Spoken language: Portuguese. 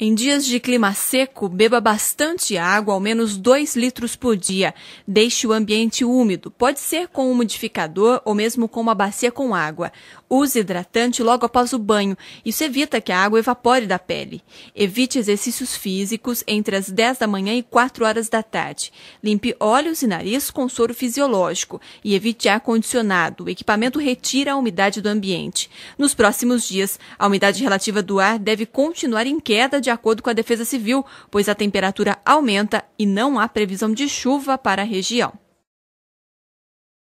Em dias de clima seco, beba bastante água, ao menos 2 litros por dia. Deixe o ambiente úmido, pode ser com um umidificador ou mesmo com uma bacia com água. Use hidratante logo após o banho, isso evita que a água evapore da pele. Evite exercícios físicos entre as 10 da manhã e 4 horas da tarde. Limpe olhos e nariz com soro fisiológico e evite ar condicionado. O equipamento retira a umidade do ambiente. Nos próximos dias, a umidade relativa do ar deve continuar em queda de de acordo com a Defesa Civil, pois a temperatura aumenta e não há previsão de chuva para a região.